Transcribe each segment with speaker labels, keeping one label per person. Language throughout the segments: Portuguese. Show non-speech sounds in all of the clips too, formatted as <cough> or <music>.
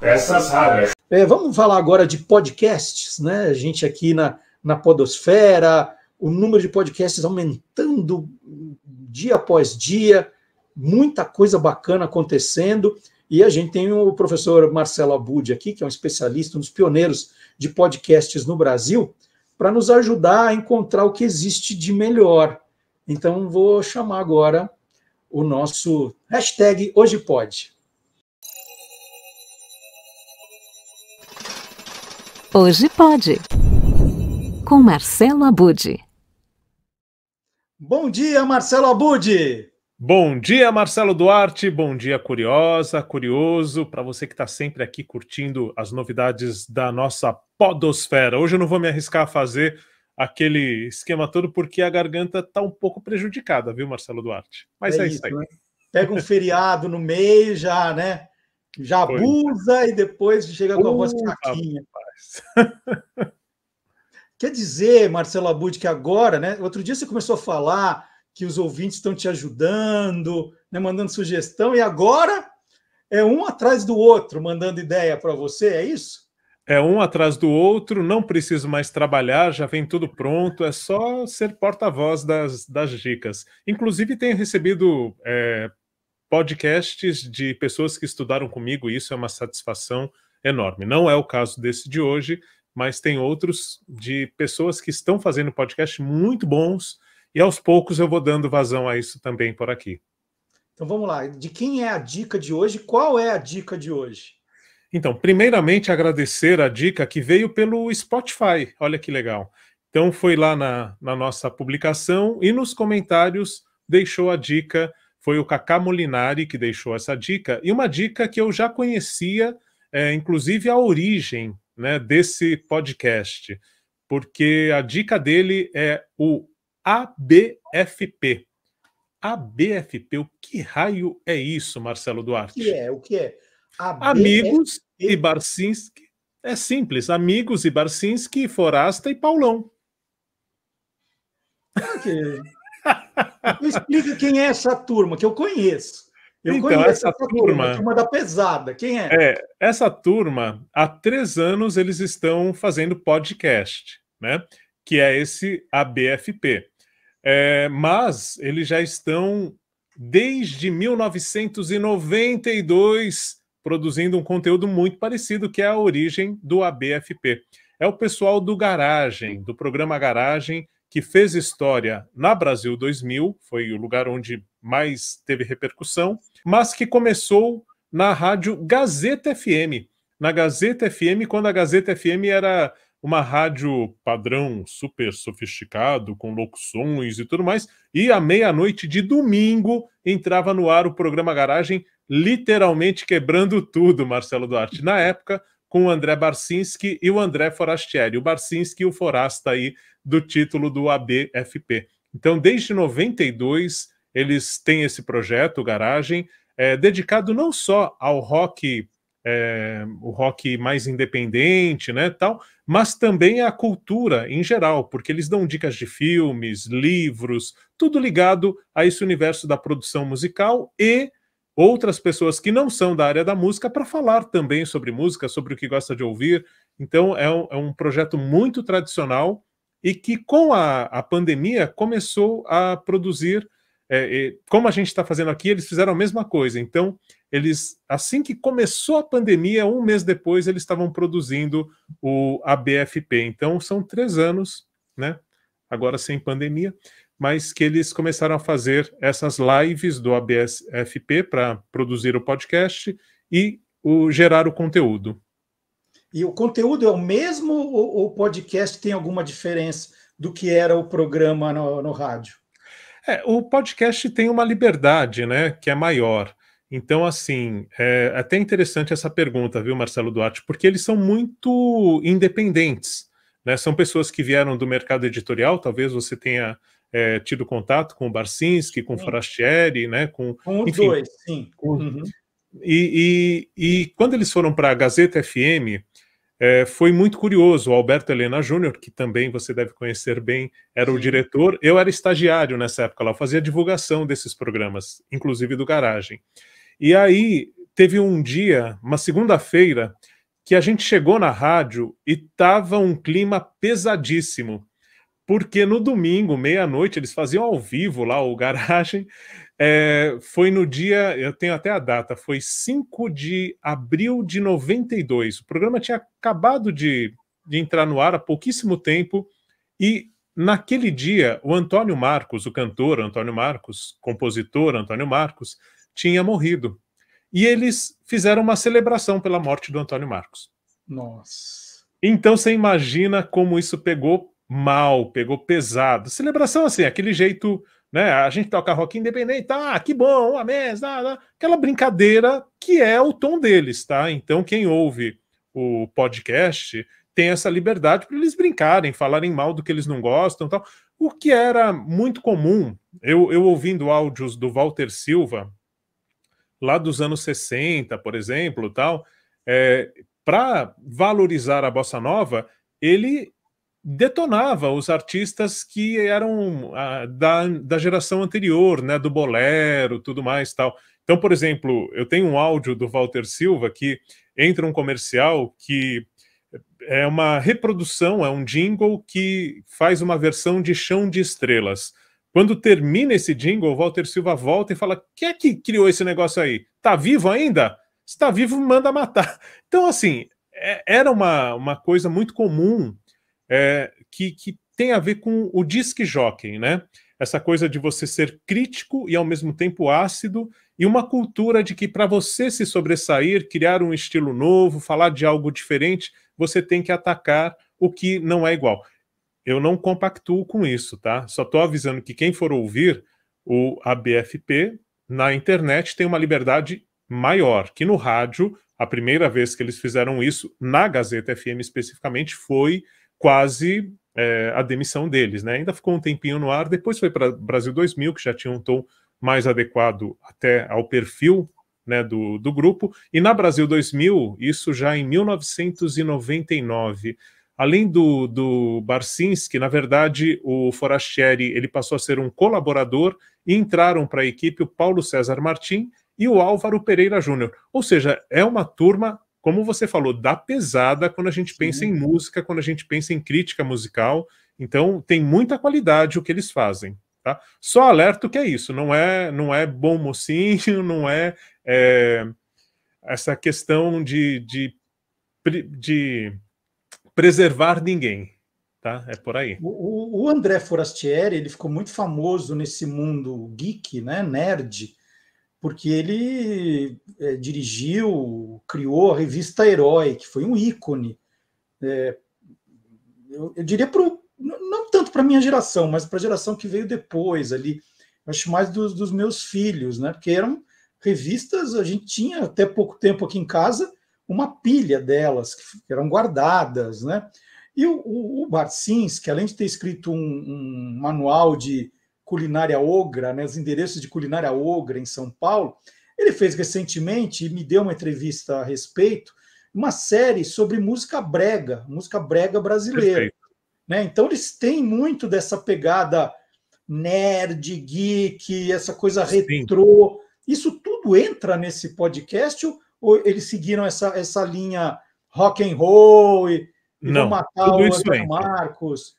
Speaker 1: Peças raras.
Speaker 2: É, vamos falar agora de podcasts, né? A gente aqui na, na Podosfera, o número de podcasts aumentando dia após dia, muita coisa bacana acontecendo. E a gente tem o professor Marcelo Abud aqui, que é um especialista, um dos pioneiros de podcasts no Brasil, para nos ajudar a encontrar o que existe de melhor. Então, vou chamar agora o nosso hashtag Hoje Pode. Hoje Pode, com Marcelo Abude.
Speaker 1: Bom dia, Marcelo Abude! Bom dia, Marcelo Duarte. Bom dia, curiosa, curioso, para você que está sempre aqui curtindo as novidades da nossa podosfera. Hoje eu não vou me arriscar a fazer aquele esquema todo porque a garganta está um pouco prejudicada, viu, Marcelo Duarte? Mas é, é isso, aí. Né?
Speaker 2: Pega um feriado no meio já, né? já é. abusa Foi. e depois chega com a voz fraquinha mais. <laughs> Quer dizer, Marcelo Abud, que agora, né? Outro dia você começou a falar que os ouvintes estão te ajudando, né, mandando sugestão, e agora é um
Speaker 1: atrás do outro mandando ideia para você, é isso? É um atrás do outro, não preciso mais trabalhar, já vem tudo pronto, é só ser porta-voz das, das dicas. Inclusive, tenho recebido é, podcasts de pessoas que estudaram comigo, e isso é uma satisfação enorme. Não é o caso desse de hoje, mas tem outros de pessoas que estão fazendo podcast muito bons e aos poucos eu vou dando vazão a isso também por aqui.
Speaker 2: Então vamos lá, de quem é a dica de hoje? Qual é a dica de hoje?
Speaker 1: Então, primeiramente agradecer a dica que veio pelo Spotify, olha que legal. Então foi lá na, na nossa publicação e nos comentários deixou a dica, foi o Cacá Molinari que deixou essa dica, e uma dica que eu já conhecia, é, inclusive, a origem né, desse podcast, porque a dica dele é o ABFP. ABFP, o que raio é isso, Marcelo Duarte?
Speaker 2: O que é? O que é? ABFP? Amigos
Speaker 1: e Barcinski. É simples, amigos e Barcinski, Forasta e Paulão. Okay.
Speaker 2: Explica quem é essa turma que eu conheço. Eu então, conheço essa, essa turma, turma, é da pesada.
Speaker 1: Quem é? é? Essa turma, há três anos, eles estão fazendo podcast, né? Que é esse ABFP. É, mas eles já estão, desde 1992, produzindo um conteúdo muito parecido, que é a origem do ABFP. É o pessoal do Garagem, do programa Garagem, que fez história na Brasil 2000, foi o lugar onde mais teve repercussão, mas que começou na rádio Gazeta FM. Na Gazeta FM, quando a Gazeta FM era uma rádio padrão super sofisticado, com locuções e tudo mais, e à meia-noite de domingo entrava no ar o programa Garagem, literalmente quebrando tudo, Marcelo Duarte. Na época, com o André Barcinski e o André Forastieri. O Barcinski e o Forasta aí do título do ABFP. Então, desde 92 eles têm esse projeto, Garagem, é, dedicado não só ao rock, é, o rock mais independente, né, tal, mas também à cultura em geral, porque eles dão dicas de filmes, livros, tudo ligado a esse universo da produção musical e outras pessoas que não são da área da música para falar também sobre música, sobre o que gosta de ouvir. Então é um, é um projeto muito tradicional e que com a, a pandemia começou a produzir é, como a gente está fazendo aqui, eles fizeram a mesma coisa. Então, eles, assim que começou a pandemia, um mês depois, eles estavam produzindo o ABFP. Então, são três anos, né? Agora sem pandemia, mas que eles começaram a fazer essas lives do ABFP para produzir o podcast e o, gerar o conteúdo.
Speaker 2: E o conteúdo é o mesmo ou o podcast tem alguma diferença do que era o programa no, no rádio?
Speaker 1: É, o podcast tem uma liberdade, né, que é maior. Então, assim, é até interessante essa pergunta, viu, Marcelo Duarte, porque eles são muito independentes, né? São pessoas que vieram do mercado editorial, talvez você tenha é, tido contato com o Barsinski, com sim. o Forastieri, né? Com, com os enfim, dois,
Speaker 2: sim. Com, uhum.
Speaker 1: e, e, e quando eles foram para a Gazeta FM, é, foi muito curioso. O Alberto Helena Júnior, que também você deve conhecer bem, era Sim. o diretor. Eu era estagiário nessa época lá, fazia divulgação desses programas, inclusive do Garagem. E aí teve um dia, uma segunda-feira, que a gente chegou na rádio e tava um clima pesadíssimo porque no domingo, meia-noite, eles faziam ao vivo lá o Garagem. <laughs> É, foi no dia, eu tenho até a data, foi 5 de abril de 92. O programa tinha acabado de, de entrar no ar há pouquíssimo tempo e naquele dia o Antônio Marcos, o cantor Antônio Marcos, compositor Antônio Marcos, tinha morrido. E eles fizeram uma celebração pela morte do Antônio Marcos.
Speaker 2: Nossa.
Speaker 1: Então você imagina como isso pegou mal, pegou pesado. Celebração assim, aquele jeito, né? A gente toca rock independente, tá? Ah, que bom, amém, aquela brincadeira que é o tom deles, tá? Então quem ouve o podcast tem essa liberdade para eles brincarem, falarem mal do que eles não gostam, tal. O que era muito comum, eu, eu ouvindo áudios do Walter Silva, lá dos anos 60, por exemplo, tal, é, eh, para valorizar a bossa nova, ele detonava os artistas que eram ah, da, da geração anterior, né, do bolero, tudo mais, tal. Então, por exemplo, eu tenho um áudio do Walter Silva que entra um comercial que é uma reprodução, é um jingle que faz uma versão de Chão de Estrelas. Quando termina esse jingle, Walter Silva volta e fala: "Quem é que criou esse negócio aí? Tá vivo ainda? Está vivo, manda matar". <laughs> Então, assim, é, era uma, uma coisa muito comum é, que, que tem a ver com o disque jockey, né? Essa coisa de você ser crítico e ao mesmo tempo ácido, e uma cultura de que para você se sobressair, criar um estilo novo, falar de algo diferente, você tem que atacar o que não é igual. Eu não compactuo com isso, tá? Só estou avisando que quem for ouvir o ABFP na internet tem uma liberdade maior, que no rádio, a primeira vez que eles fizeram isso, na Gazeta FM especificamente, foi quase é, a demissão deles, né? Ainda ficou um tempinho no ar, depois foi para Brasil 2000, que já tinha um tom mais adequado até ao perfil né, do, do grupo, e na Brasil 2000, isso já em 1999. Além do, do Barcinski, na verdade, o Forastieri ele passou a ser um colaborador e entraram para a equipe o Paulo César Martim e o Álvaro Pereira Júnior. Ou seja, é uma turma como você falou, dá pesada quando a gente pensa Sim. em música, quando a gente pensa em crítica musical. Então, tem muita qualidade o que eles fazem. Tá? Só alerto que é isso, não é, não é bom mocinho, <laughs> não é, é essa questão de, de, de, preservar ninguém. Tá? É por aí.
Speaker 2: O, o André Forastieri ele ficou muito famoso nesse mundo geek, né? nerd, porque ele é, dirigiu, criou a revista Herói, que foi um ícone. É, eu, eu, diria para não tanto para a minha geração, mas para a geração que veio depois ali, acho mais dos, dos, meus filhos, né? Porque eram revistas, a gente tinha até pouco tempo aqui em casa uma pilha delas que eram guardadas, né? E o, o, o Barcins, que além de ter escrito um, um manual de culinária ogra, né, os endereços de culinária ogra em São Paulo. Ele fez recentemente e me deu uma entrevista a respeito, uma série sobre música brega, música brega brasileira. Né? Então eles têm muito dessa pegada nerd, geek, essa coisa retrô. Isso tudo entra nesse podcast ou eles seguiram essa, essa linha rock and roll e,
Speaker 1: e não, vão matar o
Speaker 2: Marcos?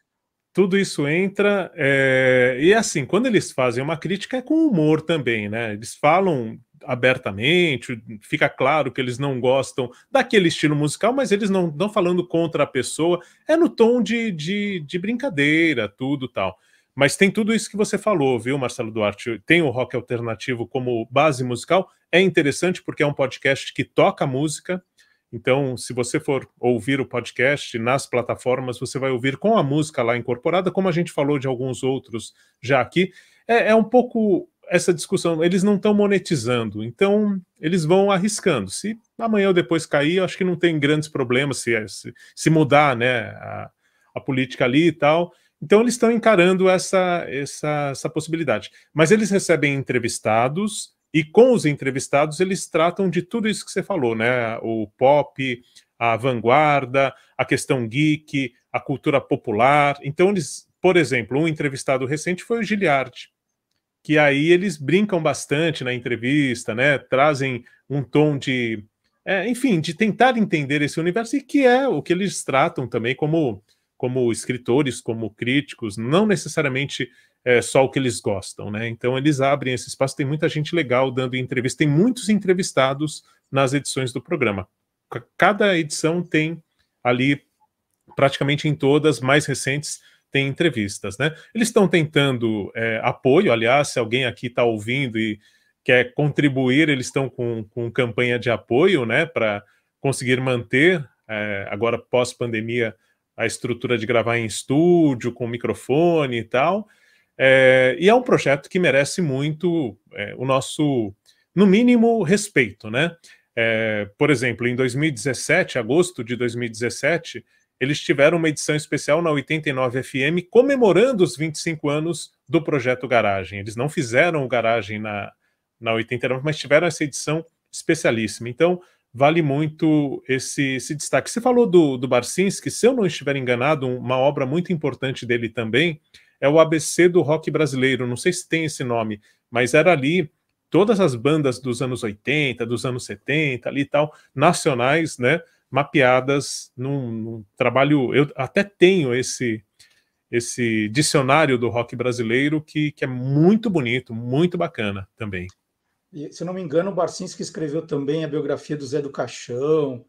Speaker 1: tudo isso entra. É... E assim, quando eles fazem uma crítica, é com humor também, né? Eles falam abertamente, fica claro que eles não gostam daquele estilo musical, mas eles não estão falando contra a pessoa, é no tom de, de, de brincadeira, tudo tal. Mas tem tudo isso que você falou, viu, Marcelo Duarte? Tem o rock alternativo como base musical, é interessante porque é um podcast que toca música, então, se você for ouvir o podcast nas plataformas, você vai ouvir com a música lá incorporada, como a gente falou de alguns outros já aqui. É, é um pouco essa discussão. Eles não estão monetizando, então eles vão arriscando. Se amanhã ou depois cair, acho que não tem grandes problemas se, se, se mudar né, a, a política ali e tal. Então, eles estão encarando essa, essa, essa possibilidade. Mas eles recebem entrevistados e com os entrevistados, eles tratam de tudo isso que você falou, né? O pop, a vanguarda, a questão geek, a cultura popular. Então, eles, por exemplo, um entrevistado recente foi o Giliard, que aí eles brincam bastante na entrevista, né? Trazem um tom de. É, enfim, de tentar entender esse universo e que é o que eles tratam também como, como escritores, como críticos, não necessariamente é, só o que eles gostam, né? Então eles abrem esse espaço, tem muita gente legal dando entrevista, tem muitos entrevistados nas edições do programa. Cada edição tem ali, praticamente em todas, mais recentes, tem entrevistas, né? Eles estão tentando é, apoio, aliás, se alguém aqui está ouvindo e quer contribuir, eles estão com, com campanha de apoio, né, para conseguir manter, é, agora pós-pandemia, a estrutura de gravar em estúdio, com microfone e tal. É, e é um projeto que merece muito é, o nosso, no mínimo, respeito, né? É, por exemplo, em 2017, agosto de 2017, eles tiveram uma edição especial na 89 FM comemorando os 25 anos do projeto Garagem. Eles não fizeram o Garagem na, na 89, mas tiveram essa edição especialíssima. Então, vale muito esse, esse destaque. Você falou do, do Barcinski, se eu não estiver enganado, uma obra muito importante dele também é o ABC do rock brasileiro, não sei se tem esse nome, mas era ali todas as bandas dos anos 80, dos anos 70 ali e tal, nacionais, né, mapeadas num, num trabalho, eu até tenho esse esse dicionário do rock brasileiro que, que é muito bonito, muito bacana também.
Speaker 2: E, se não me engano, o Barcinski escreveu também a biografia do Zé do Caixão.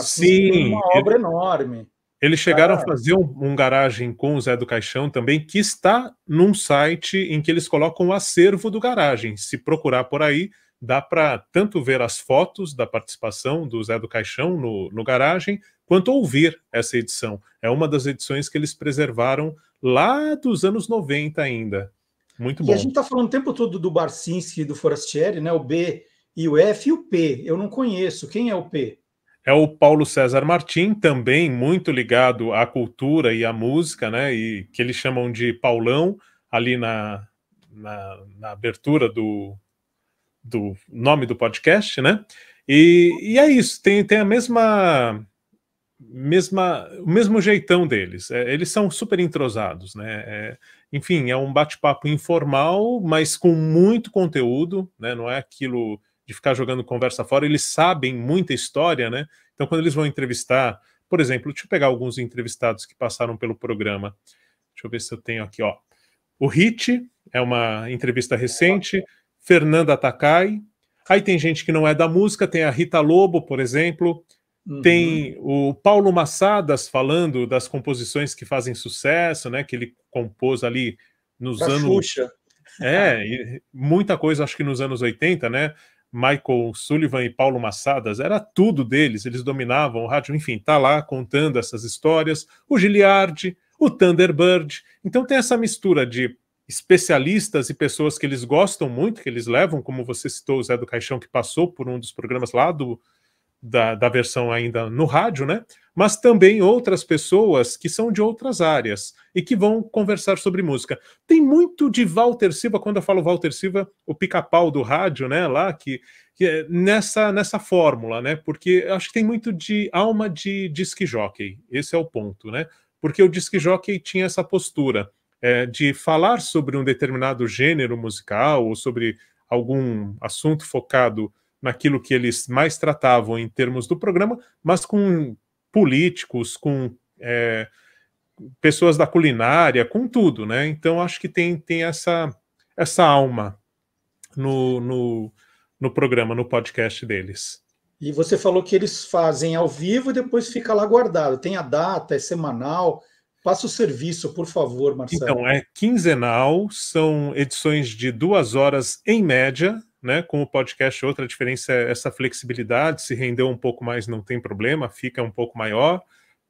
Speaker 2: Sim, uma obra enorme.
Speaker 1: Eles chegaram ah. a fazer um, um, garagem com o Zé do Caixão também, que está num site em que eles colocam o acervo do garagem. Se procurar por aí, dá para tanto ver as fotos da participação do Zé do Caixão no, no garagem, quanto ouvir essa edição. É uma das edições que eles preservaram lá dos anos 90 ainda. Muito bom. E a gente
Speaker 2: está falando o tempo todo do Barcinski e do Forastieri, né? O B e o F e o P. Eu não conheço. Quem é o
Speaker 1: P? é o Paulo César Martim, também muito ligado à cultura e à música, né? E que eles chamam de Paulão, ali na, na, na abertura do, do nome do podcast, né? E, e é isso, tem, tem a mesma. Mesma, o mesmo jeitão deles. É, eles são super entrosados, né? É, enfim, é um bate-papo informal, mas com muito conteúdo, né? Não é aquilo de ficar jogando conversa fora, eles sabem muita história, né? Então, quando eles vão entrevistar, por exemplo, deixa eu pegar alguns entrevistados que passaram pelo programa. Deixa eu ver se eu tenho aqui, ó. O Hit é uma entrevista recente, Fernanda Takai. Aí tem gente que não é da música, tem a Rita Lobo, por exemplo. Uhum. Tem o Paulo Massadas falando das composições que fazem sucesso, né? Que ele compôs ali nos da anos. Xuxa. É, muita coisa, acho que nos anos 80, né? Michael Sullivan e Paulo Massadas, era tudo deles, eles dominavam o rádio, enfim, tá lá contando essas histórias, o Giliard, o Thunderbird. Então tem essa mistura de especialistas e pessoas que eles gostam muito, que eles levam, como você citou o Zé do Caixão, que passou por um dos programas lá do da, da versão ainda no rádio, né? Mas também outras pessoas que são de outras áreas e que vão conversar sobre música. Tem muito de Walter Silva, quando eu falo Walter Silva, o pica-pau do rádio, né? Lá que, que é nessa, nessa fórmula, né? Porque acho que tem muito de alma de disque jockey. Esse é o ponto, né? Porque o disque jockey tinha essa postura é, de falar sobre um determinado gênero musical ou sobre algum assunto focado naquilo que eles mais tratavam em termos do programa, mas com políticos, com é, pessoas da culinária, com tudo, né? Então acho que tem, tem essa, essa alma no, no, no programa, no podcast deles.
Speaker 2: E você falou que eles fazem ao vivo e depois fica lá guardado. Tem a data, é semanal. Passa o serviço, por favor, Marcelo. Então,
Speaker 1: é quinzenal, são edições de duas horas em média, né? Com o podcast, outra diferença é essa flexibilidade. Se rendeu um pouco mais, não tem problema, fica um pouco maior.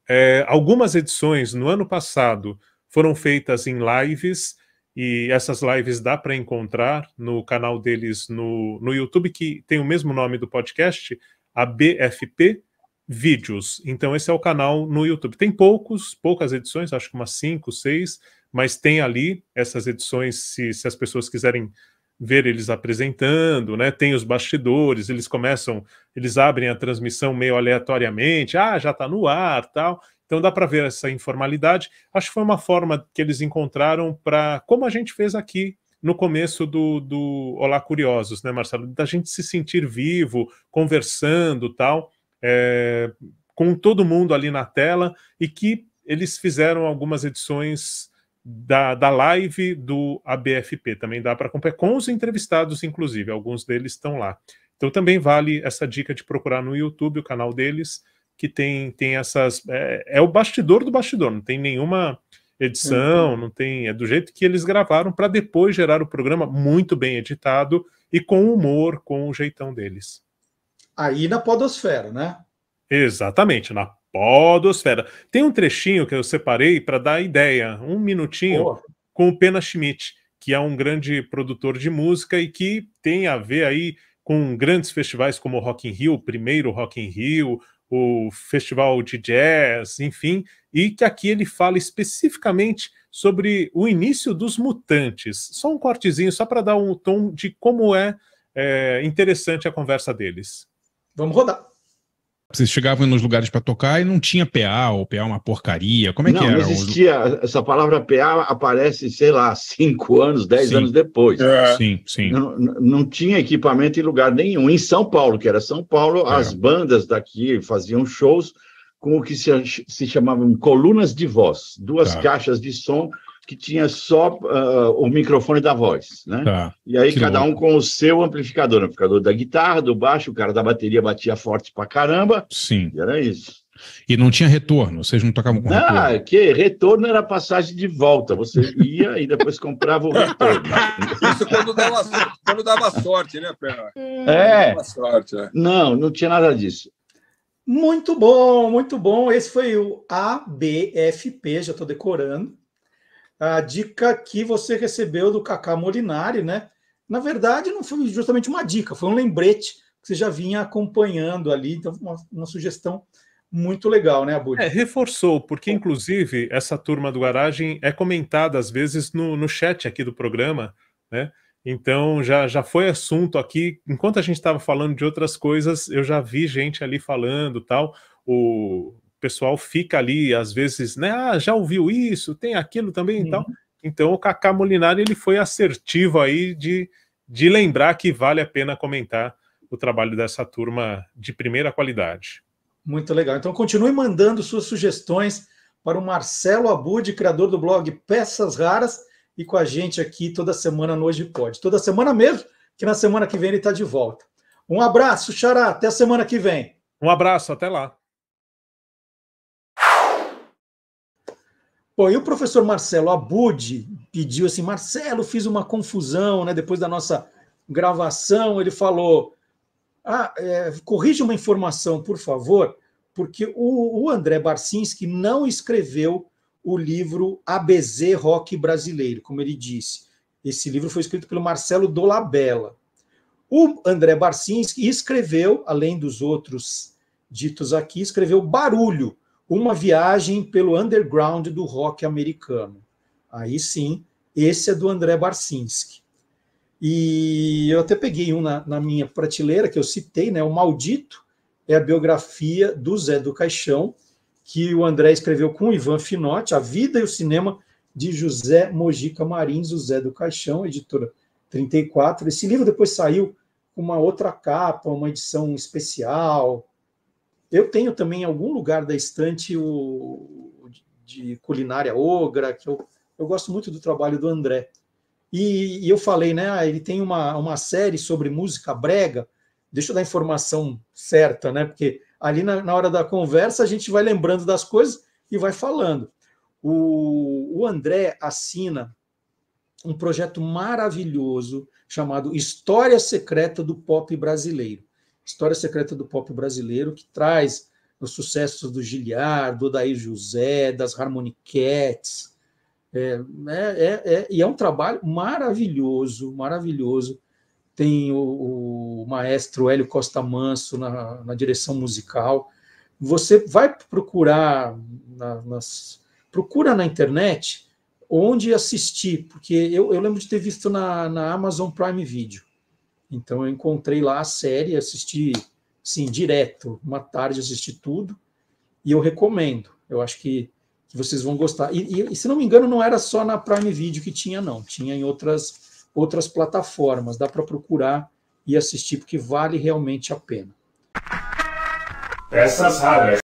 Speaker 1: É, algumas edições no ano passado foram feitas em lives, e essas lives dá para encontrar no canal deles no, no YouTube, que tem o mesmo nome do podcast, a BFP Vídeos. Então, esse é o canal no YouTube. Tem poucos, poucas edições, acho que umas cinco, seis, mas tem ali essas edições, se, se as pessoas quiserem ver eles apresentando, né? Tem os bastidores, eles começam, eles abrem a transmissão meio aleatoriamente, ah, já está no ar, tal. Então dá para ver essa informalidade. Acho que foi uma forma que eles encontraram para, como a gente fez aqui no começo do, do Olá Curiosos, né, Marcelo? Da gente se sentir vivo, conversando, tal, é, com todo mundo ali na tela e que eles fizeram algumas edições da, da live do ABFP, também dá para acompanhar, com os entrevistados, inclusive, alguns deles estão lá. Então também vale essa dica de procurar no YouTube o canal deles, que tem, tem essas. É, é o bastidor do bastidor, não tem nenhuma edição, uhum. não tem. É do jeito que eles gravaram para depois gerar o programa muito bem editado e com humor, com o jeitão deles. Aí na Podosfera, né? Exatamente, na Podosfera. Tem um trechinho que eu separei para dar ideia, um minutinho, Boa. com o Pena Schmidt, que é um grande produtor de música e que tem a ver aí com grandes festivais como o Rock in Rio, o primeiro Rock in Rio, o Festival de Jazz, enfim, e que aqui ele fala especificamente sobre o início dos mutantes. Só um cortezinho, só para dar um tom de como é, é interessante a conversa deles. Vamos rodar. Vocês chegavam nos lugares para tocar e não tinha PA, ou PA é uma porcaria. Como é não, que era? Não existia.
Speaker 2: Essa palavra PA aparece, sei lá, cinco anos, dez sim. anos depois. É. Sim, sim. Não, não, tinha equipamento em lugar nenhum. Em São Paulo, que era São Paulo, é. as bandas daqui faziam shows com o que se, se chamavam colunas de voz, duas tá. caixas de som que tinha só uh, o microfone da voz, né? Tá. E aí que cada louco. um com o seu amplificador, amplificador da guitarra, do baixo, o cara da bateria batia forte pra caramba.
Speaker 1: Sim. E era isso. E não tinha retorno, vocês não tocavam com não, retorno? É
Speaker 2: que retorno era passagem de volta. Você ia e depois comprava o retorno. <laughs> Isso quando dava, quando dava sorte, né, Pera? É. Dava sorte, é. não, não tinha nada disso. Muito bom, muito bom. Esse foi o ABFP, já estou decorando a dica que você recebeu do Kaká Molinari, né? Na verdade, não foi justamente uma dica, foi um lembrete que você já vinha acompanhando ali, então uma, uma sugestão muito legal, né, Abud? É,
Speaker 1: reforçou, porque é. inclusive essa turma do Garagem é comentada às vezes no, no chat aqui do programa, né? Então já, já foi assunto aqui. Enquanto a gente estava falando de outras coisas, eu já vi gente ali falando tal. O o pessoal fica ali, às vezes, né? Ah, já ouviu isso, tem aquilo também e tal. Então o Kaká Molinari ele foi assertivo aí de, de lembrar que vale a pena comentar o trabalho dessa turma de primeira qualidade.
Speaker 2: Muito legal. Então continue mandando suas sugestões para o Marcelo Abud, criador do blog Peças Raras, e com a gente aqui toda semana no Hoje Pode. Toda semana mesmo, que na semana que vem ele está de volta. Um abraço, Xará. Até a semana que vem.
Speaker 1: Um abraço, até lá.
Speaker 2: Bom, e o professor Marcelo Abud pediu assim: Marcelo, fiz uma confusão, né? Depois da nossa gravação, ele falou: ah, é, corrija uma informação, por favor, porque o, o André Barcinski não escreveu o livro ABZ Rock Brasileiro, como ele disse. Esse livro foi escrito pelo Marcelo Dolabella. O André Barcinski escreveu, além dos outros ditos aqui, escreveu Barulho uma viagem pelo underground do rock americano. Aí sim, esse é do André Barcinski. E eu até peguei um na, na, minha prateleira que eu citei, né? O Maldito é a biografia do Zé do Caixão, que o André escreveu com o Ivan Finotti, A Vida e o Cinema de José Mojica Marins, o Zé do Caixão, editora 34. Esse livro depois saiu com uma outra capa, uma edição especial, eu tenho também em algum lugar da estante o de culinária ogra, que eu, eu gosto muito do trabalho do André. E, e eu falei, né? Ah, ele tem uma, uma série sobre música brega. Deixa eu dar a informação certa, né? Porque ali na, na hora da conversa a gente vai lembrando das coisas e vai falando. O, o André assina um projeto maravilhoso chamado História Secreta do Pop Brasileiro. História Secreta do Pop Brasileiro, que traz os sucessos do Giliard, do Daí José, das Harmoniquetes. É, é, é, é, e é um trabalho maravilhoso, maravilhoso. Tem o, o maestro Hélio Costa Manso na, na, direção musical. Você vai procurar na, nas, procura na internet onde assistir, porque eu, eu lembro de ter visto na, na Amazon Prime Video. Então eu encontrei lá a série, assisti, sim, direto, uma tarde assisti tudo, e eu recomendo. Eu acho que, que vocês vão gostar. E, e, se não me engano, não era só na Prime Video que tinha, não. Tinha em outras, outras plataformas. Dá para procurar e assistir, porque vale realmente a pena.
Speaker 1: Peças raras.